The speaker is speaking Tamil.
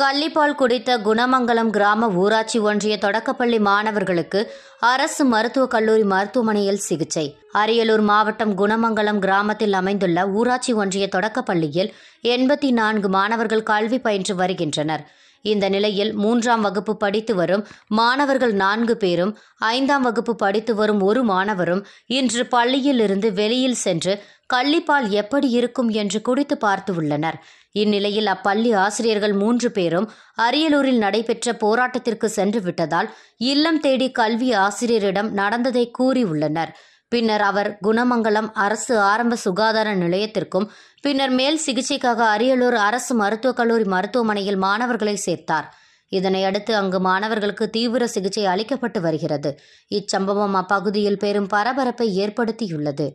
கள்ளிப்பால் குடித்த குணமங்கலம் கிராம ஊராட்சி ஒன்றிய தொடக்கப்பள்ளி மாணவர்களுக்கு அரசு மருத்துவக் கல்லூரி மருத்துவமனையில் சிகிச்சை அரியலூர் மாவட்டம் குணமங்கலம் கிராமத்தில் அமைந்துள்ள ஊராட்சி ஒன்றிய தொடக்கப்பள்ளியில் எண்பத்தி நான்கு மாணவர்கள் கல்வி பயின்று வருகின்றனர் இந்த நிலையில் மூன்றாம் வகுப்பு படித்து வரும் மாணவர்கள் நான்கு பேரும் ஐந்தாம் வகுப்பு படித்து வரும் ஒரு மாணவரும் இன்று பள்ளியிலிருந்து வெளியில் சென்று கள்ளிப்பால் எப்படி இருக்கும் என்று குடித்து பார்த்து உள்ளனர் இந்நிலையில் அப்பள்ளி ஆசிரியர்கள் மூன்று பேரும் அரியலூரில் நடைபெற்ற போராட்டத்திற்கு சென்று விட்டதால் இல்லம் தேடி கல்வி ஆசிரியரிடம் நடந்ததை கூறியுள்ளனர் பின்னர் அவர் குணமங்கலம் அரசு ஆரம்ப சுகாதார நிலையத்திற்கும் பின்னர் மேல் சிகிச்சைக்காக அரியலூர் அரசு மருத்துவக் கல்லூரி மருத்துவமனையில் மாணவர்களை சேர்த்தார் இதனையடுத்து அங்கு மாணவர்களுக்கு தீவிர சிகிச்சை அளிக்கப்பட்டு வருகிறது இச்சம்பவம் அப்பகுதியில் பெரும் பரபரப்பை ஏற்படுத்தியுள்ளது